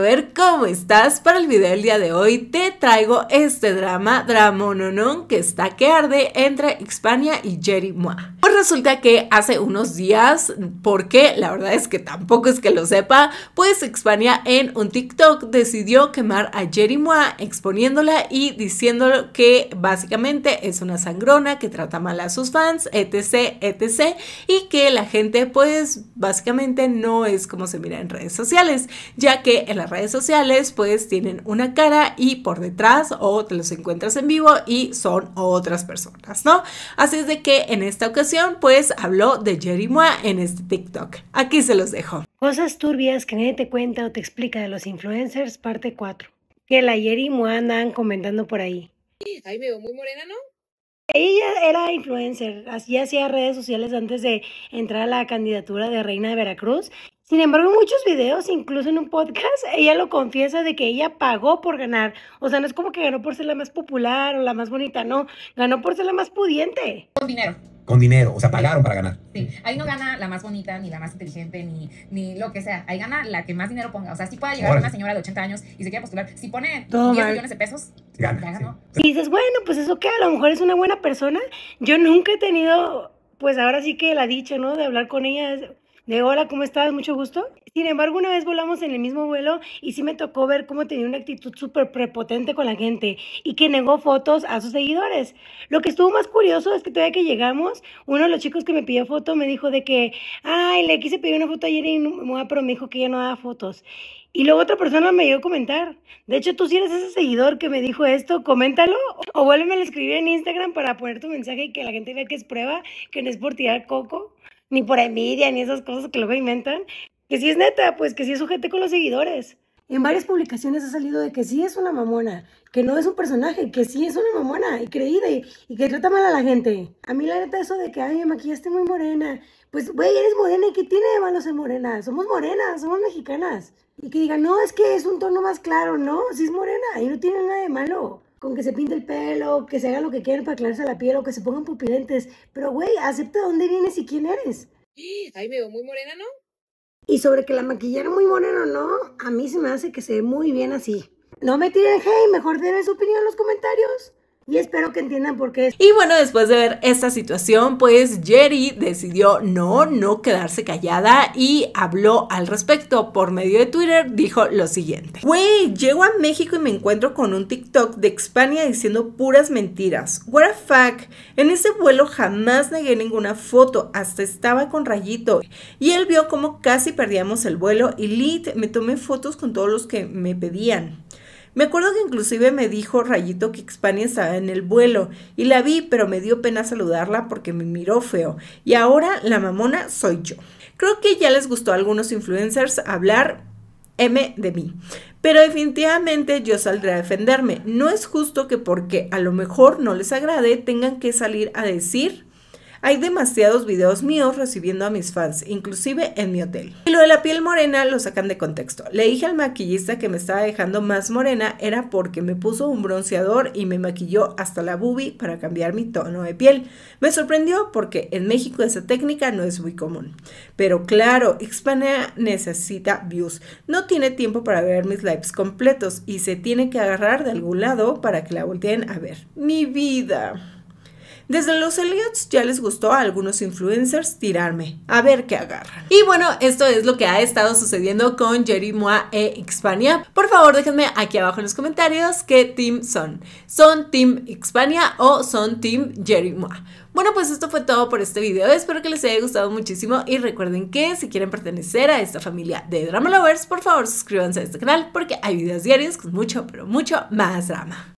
ver, ¿cómo estás? Para el video del día de hoy te traigo este drama, no, que está que arde entre Xpania y Jerry Mua. Pues resulta que hace unos días, porque la verdad es que tampoco es que lo sepa, pues Xpania en un TikTok decidió quemar a Jerry Mua exponiéndola y diciéndolo que básicamente es una sangrona, que trata mal a sus fans, etc, etc, y que la gente pues básicamente no es como se mira en redes sociales, ya que las redes sociales, pues tienen una cara y por detrás o te los encuentras en vivo y son otras personas, ¿no? Así es de que en esta ocasión, pues habló de Jerry Moa en este TikTok. Aquí se los dejo. Cosas turbias que nadie te cuenta o te explica de los influencers, parte 4. Que la Jerry Moa andan comentando por ahí. Ahí me veo muy morena, ¿no? Ella era influencer, así hacía redes sociales antes de entrar a la candidatura de Reina de Veracruz sin embargo, en muchos videos, incluso en un podcast, ella lo confiesa de que ella pagó por ganar. O sea, no es como que ganó por ser la más popular o la más bonita, no. Ganó por ser la más pudiente. Con dinero. Con dinero, o sea, pagaron para ganar. Sí, ahí no gana la más bonita, ni la más inteligente, ni, ni lo que sea. Ahí gana la que más dinero ponga. O sea, si puede llegar una señora de 80 años y se quiere postular, si pone 10 millones de pesos, gana. Y dices, bueno, pues eso que a lo mejor es una buena persona. Yo nunca he tenido, pues ahora sí que la dicha, ¿no? De hablar con ella de hola, ¿cómo estás? Mucho gusto. Sin embargo, una vez volamos en el mismo vuelo y sí me tocó ver cómo tenía una actitud súper prepotente con la gente y que negó fotos a sus seguidores. Lo que estuvo más curioso es que todavía que llegamos, uno de los chicos que me pidió foto me dijo de que, ay, le quise pedir una foto ayer y no, pero me dijo que ya no daba fotos. Y luego otra persona me dio a comentar. De hecho, tú si eres ese seguidor que me dijo esto, coméntalo o vuélveme a escribir en Instagram para poner tu mensaje y que la gente vea que es prueba, que no es por tirar coco ni por envidia, ni esas cosas que lo luego inventan. Que si es neta, pues que si es sujete con los seguidores. En varias publicaciones ha salido de que sí es una mamona, que no es un personaje, que sí es una mamona y creída y, que trata mal a la gente. A mí la neta eso de que, ay, me maquillaste muy morena. Pues, güey, eres morena y ¿qué tiene de malo ser morena? Somos morenas, somos mexicanas. Y que digan, no, es que es un tono más claro, no, si es morena y no tiene nada de malo con que se pinte el pelo, que se haga lo que quieran para aclararse la piel o que se pongan pupilentes. Pero, güey, acepta dónde vienes y quién eres. ahí me veo muy morena, ¿no? Y sobre que la maquillera muy morena o no, a mí se me hace que se ve muy bien así. No me tiren hey, mejor den su opinión en los comentarios. Y espero que entiendan por qué. Y bueno, después de ver esta situación, pues Jerry decidió no, no quedarse callada y habló al respecto. Por medio de Twitter dijo lo siguiente. Wey, llego a México y me encuentro con un TikTok de España diciendo puras mentiras. What a fuck. En ese vuelo jamás negué ninguna foto, hasta estaba con Rayito. Y él vio como casi perdíamos el vuelo y Lit, me tomé fotos con todos los que me pedían. Me acuerdo que inclusive me dijo Rayito que Xpani estaba en el vuelo y la vi, pero me dio pena saludarla porque me miró feo. Y ahora la mamona soy yo. Creo que ya les gustó a algunos influencers hablar M de mí. Pero definitivamente yo saldré a defenderme. No es justo que porque a lo mejor no les agrade tengan que salir a decir hay demasiados videos míos recibiendo a mis fans, inclusive en mi hotel. Y lo de la piel morena lo sacan de contexto. Le dije al maquillista que me estaba dejando más morena era porque me puso un bronceador y me maquilló hasta la boobie para cambiar mi tono de piel. Me sorprendió porque en México esa técnica no es muy común. Pero claro, Xpanea necesita views. No tiene tiempo para ver mis lives completos y se tiene que agarrar de algún lado para que la volteen a ver. Mi vida. Desde los Elliots ya les gustó a algunos influencers tirarme, a ver qué agarran. Y bueno, esto es lo que ha estado sucediendo con Jerry Moa e Xpania. Por favor, déjenme aquí abajo en los comentarios qué team son. ¿Son team Xpania o son team Jerry Moa? Bueno, pues esto fue todo por este video. Espero que les haya gustado muchísimo y recuerden que si quieren pertenecer a esta familia de Drama Lovers, por favor suscríbanse a este canal porque hay videos diarios con mucho, pero mucho más drama.